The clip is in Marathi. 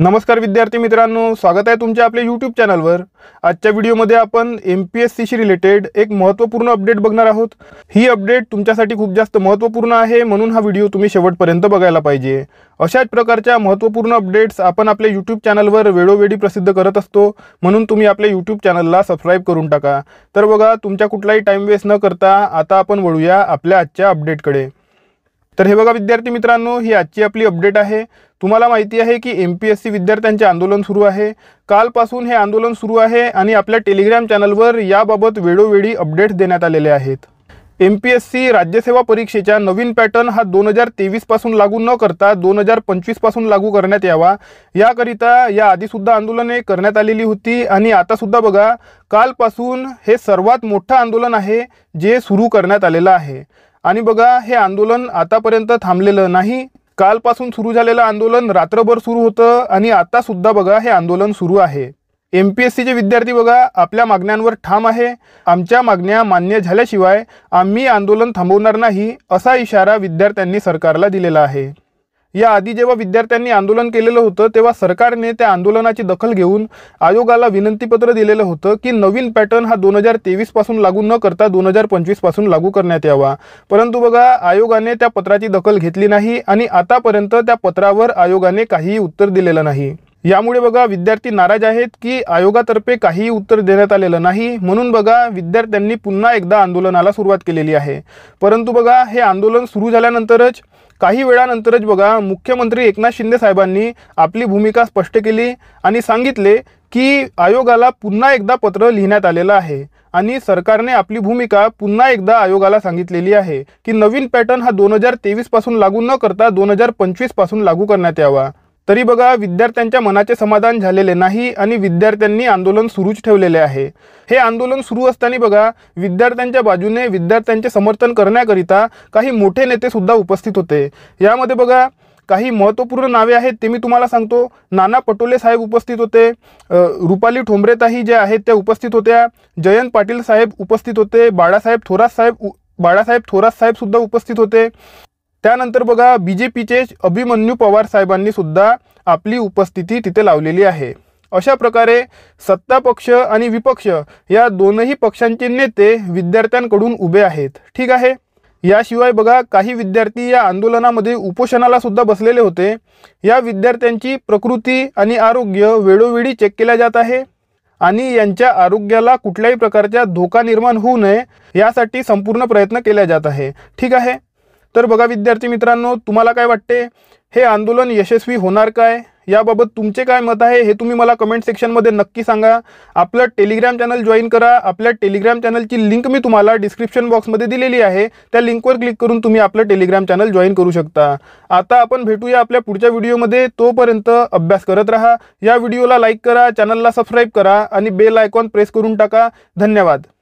नमस्कार विद्यार्थी मित्रांनो स्वागत आहे तुमच्या आपल्या यूट्यूब चॅनलवर आजच्या व्हिडिओमध्ये आपण एम पी एस सीशी रिलेटेड एक महत्त्वपूर्ण अपडेट बघणार आहोत ही अपडेट तुमच्यासाठी खूप जास्त महत्त्वपूर्ण आहे म्हणून हा व्हिडिओ तुम्ही शेवटपर्यंत बघायला पाहिजे अशाच प्रकारच्या महत्त्वपूर्ण अपडेट्स आपण आपल्या यूट्यूब चॅनलवर वेळोवेळी प्रसिद्ध करत असतो म्हणून तुम्ही आपल्या यूट्यूब चॅनलला सबस्क्राईब करून टाका तर बघा तुमच्या कुठलाही टाईम वेस्ट न करता आता आपण वळूया आपल्या आजच्या अपडेटकडे तर हे बघा विद्यार्थी मित्रांनो ही आजची आपली अपडेट आहे तुम्हाला माहिती आहे की एम पी एस सी विद्यार्थ्यांचे आंदोलन सुरू आहे कालपासून हे आंदोलन सुरू आहे आणि आपल्या टेलिग्राम चॅनलवर याबाबत वेळोवेळी अपडेट्स देण्यात आलेले आहेत एम पी एस सी राज्यसेवा परीक्षेच्या नवीन पॅटर्न हा दोन हजार तेवीसपासून लागू न करता दोन हजार पंचवीसपासून लागू करण्यात यावा याकरिता या आधीसुद्धा आंदोलने करण्यात आलेली होती आणि आतासुद्धा बघा कालपासून हे सर्वात मोठं आंदोलन आहे जे सुरू करण्यात आलेलं आहे आणि बघा हे आंदोलन आतापर्यंत थांबलेलं नाही कालपासून सुरू झालेलं आंदोलन रात्रभर सुरू होतं आणि आतासुद्धा बघा हे आंदोलन सुरू आहे एम पी एस सीचे विद्यार्थी बघा आपल्या मागण्यांवर ठाम आहे आमच्या मागण्या मान्य झाल्याशिवाय आम्ही आंदोलन थांबवणार नाही असा इशारा विद्यार्थ्यांनी सरकारला दिलेला आहे या आधी जेव्हा विद्यार्थ्यांनी आंदोलन केलेलं होतं तेव्हा सरकारने त्या आंदोलनाची दखल घेऊन आयोगाला विनंतीपत्र दिलेलं होतं की नवीन पॅटर्न हा दोन हजार तेवीसपासून लागू न करता दोन हजार पंचवीसपासून लागू करण्यात यावा परंतु बघा आयोगाने त्या पत्राची दखल घेतली नाही आणि आतापर्यंत त्या पत्रावर आयोगाने काहीही उत्तर दिलेलं नाही यामुळे बघा विद्यार्थी नाराज आहेत की आयोगातर्फे काहीही उत्तर देण्यात आलेलं नाही म्हणून बघा विद्यार्थ्यांनी पुन्हा एकदा आंदोलनाला सुरुवात केलेली आहे परंतु बघा हे आंदोलन सुरू झाल्यानंतरच काही वेळानंतरच बघा मुख्यमंत्री एकनाथ शिंदे साहेबांनी आपली भूमिका स्पष्ट केली आणि सांगितले की आयोगाला पुन्हा एकदा पत्र लिहिण्यात आलेलं आहे आणि सरकारने आपली भूमिका पुन्हा एकदा आयोगाला सांगितलेली आहे की नवीन पॅटर्न हा दोन हजार तेवीसपासून लागू न करता दोन हजार पंचवीसपासून लागू करण्यात यावा तरी बघा विद्यार्थ्यांच्या मनाचे समाधान झालेले नाही आणि विद्यार्थ्यांनी आंदोलन सुरूच ठेवलेले आहे हे आंदोलन सुरू असताना बघा विद्यार्थ्यांच्या बाजूने विद्यार्थ्यांचे समर्थन करण्याकरिता काही मोठे नेते सुद्धा उपस्थित होते यामध्ये बघा काही महत्त्वपूर्ण नावे आहेत ते मी तुम्हाला सांगतो नाना पटोले साहेब उपस्थित होते रुपाली ठोंबरेताही ज्या आहेत त्या उपस्थित होत्या जयंत पाटील साहेब उपस्थित होते बाळासाहेब थोरात साहेब बाळासाहेब थोरात साहेब सुद्धा उपस्थित होते त्यानंतर बघा बी जे पीचे अभिमन्यू पवार साहेबांनी सुद्धा आपली उपस्थिती तिथे लावलेली आहे अशा प्रकारे सत्ता पक्ष आणि विपक्ष या दोनही पक्षांचे नेते विद्यार्थ्यांकडून उभे आहेत ठीक आहे याशिवाय बघा काही विद्यार्थी या आंदोलनामध्ये उपोषणाला सुद्धा बसलेले होते या विद्यार्थ्यांची प्रकृती आणि आरोग्य वेळोवेळी चेक केल्या जात आहे आणि यांच्या आरोग्याला कुठल्याही प्रकारचा धोका निर्माण होऊ नये यासाठी संपूर्ण प्रयत्न केला जात आहे ठीक आहे तर बघा विद्यार्थी मित्रांनो तुम्हाला काय वाटते हे आंदोलन यशस्वी होणार काय याबाबत तुमचे काय मत आहे हे तुम्ही मला कमेंट सेक्शनमध्ये नक्की सांगा आपलं टेलिग्राम चॅनल जॉईन करा आपल्या टेलिग्राम चॅनलची लिंक मी तुम्हाला डिस्क्रिप्शन बॉक्समध्ये दिलेली आहे त्या लिंकवर क्लिक करून तुम्ही आपलं टेलिग्राम चॅनल जॉईन करू शकता आता आपण भेटूया आपल्या पुढच्या व्हिडिओमध्ये तोपर्यंत अभ्यास करत राहा या व्हिडिओला लाईक करा चॅनलला सबस्क्राईब करा आणि बेल आयकॉन प्रेस करून टाका धन्यवाद